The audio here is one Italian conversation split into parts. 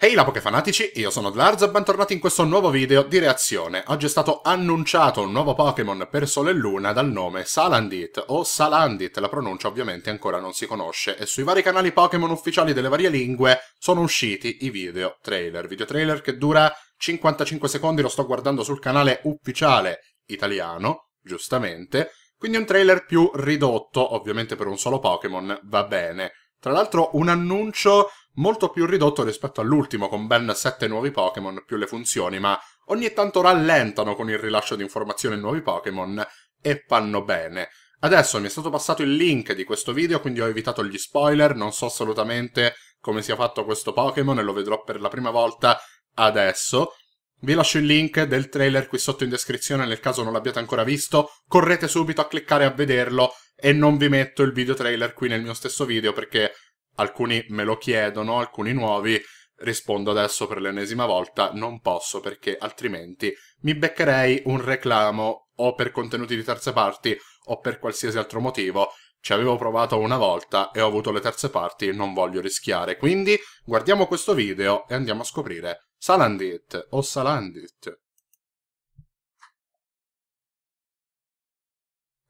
Hey la Pokéfanatici, io sono Dlarz e bentornati in questo nuovo video di reazione. Oggi è stato annunciato un nuovo Pokémon per Sole e Luna dal nome Salandit o Salandit, la pronuncia ovviamente ancora non si conosce e sui vari canali Pokémon ufficiali delle varie lingue sono usciti i video trailer. Video trailer che dura 55 secondi, lo sto guardando sul canale ufficiale italiano, giustamente, quindi un trailer più ridotto, ovviamente per un solo Pokémon va bene. Tra l'altro un annuncio molto più ridotto rispetto all'ultimo, con ben 7 nuovi Pokémon più le funzioni, ma ogni tanto rallentano con il rilascio di informazioni e nuovi Pokémon e fanno bene. Adesso mi è stato passato il link di questo video, quindi ho evitato gli spoiler, non so assolutamente come sia fatto questo Pokémon e lo vedrò per la prima volta adesso. Vi lascio il link del trailer qui sotto in descrizione nel caso non l'abbiate ancora visto, correte subito a cliccare a vederlo e non vi metto il video trailer qui nel mio stesso video perché alcuni me lo chiedono, alcuni nuovi, rispondo adesso per l'ennesima volta, non posso perché altrimenti mi beccherei un reclamo o per contenuti di terze parti o per qualsiasi altro motivo. Ci avevo provato una volta e ho avuto le terze parti non voglio rischiare, quindi guardiamo questo video e andiamo a scoprire Salandit o Salandit.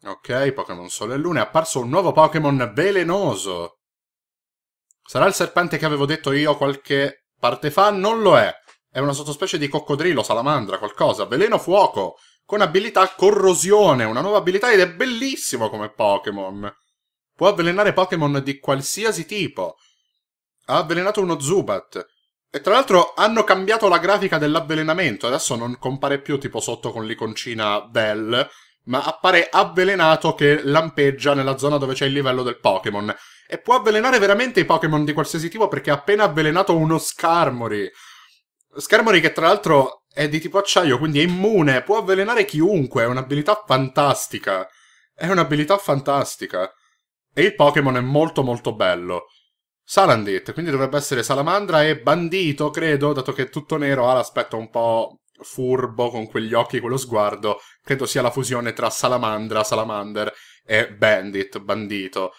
Ok, Pokémon Sole e Luna è apparso un nuovo Pokémon velenoso. Sarà il serpente che avevo detto io qualche parte fa? Non lo è. È una sottospecie di coccodrillo, salamandra, qualcosa. Veleno fuoco, con abilità corrosione, una nuova abilità ed è bellissimo come Pokémon. Può avvelenare Pokémon di qualsiasi tipo. Ha avvelenato uno Zubat. E tra l'altro hanno cambiato la grafica dell'avvelenamento. Adesso non compare più tipo sotto con l'iconcina Bell, ma appare avvelenato che lampeggia nella zona dove c'è il livello del Pokémon. E può avvelenare veramente i Pokémon di qualsiasi tipo perché ha appena avvelenato uno Scarmory. Scarmory che tra l'altro è di tipo acciaio, quindi è immune, può avvelenare chiunque, è un'abilità fantastica. È un'abilità fantastica. E il Pokémon è molto molto bello. Salandit, quindi dovrebbe essere salamandra e bandito, credo, dato che è tutto nero ha l'aspetto un po' furbo con quegli occhi quello sguardo, credo sia la fusione tra salamandra, salamander e bandit, bandito.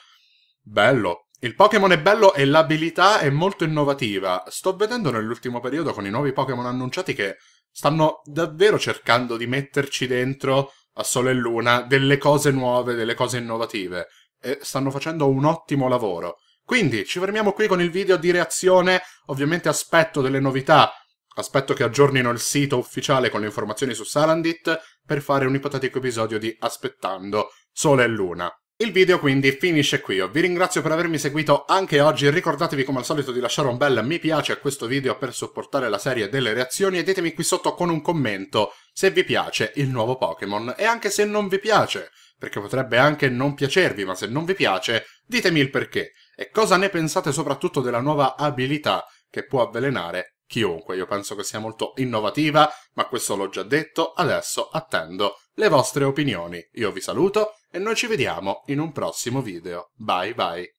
Bello. Il Pokémon è bello e l'abilità è molto innovativa. Sto vedendo nell'ultimo periodo con i nuovi Pokémon annunciati che stanno davvero cercando di metterci dentro a Sole e Luna delle cose nuove, delle cose innovative e stanno facendo un ottimo lavoro. Quindi ci fermiamo qui con il video di reazione, ovviamente aspetto delle novità, aspetto che aggiornino il sito ufficiale con le informazioni su Sarandit per fare un ipotetico episodio di Aspettando Sole e Luna. Il video quindi finisce qui, io vi ringrazio per avermi seguito anche oggi, ricordatevi come al solito di lasciare un bel mi piace a questo video per supportare la serie delle reazioni e ditemi qui sotto con un commento se vi piace il nuovo Pokémon e anche se non vi piace, perché potrebbe anche non piacervi, ma se non vi piace ditemi il perché e cosa ne pensate soprattutto della nuova abilità che può avvelenare chiunque. Io penso che sia molto innovativa, ma questo l'ho già detto, adesso attendo le vostre opinioni. Io vi saluto e noi ci vediamo in un prossimo video. Bye bye.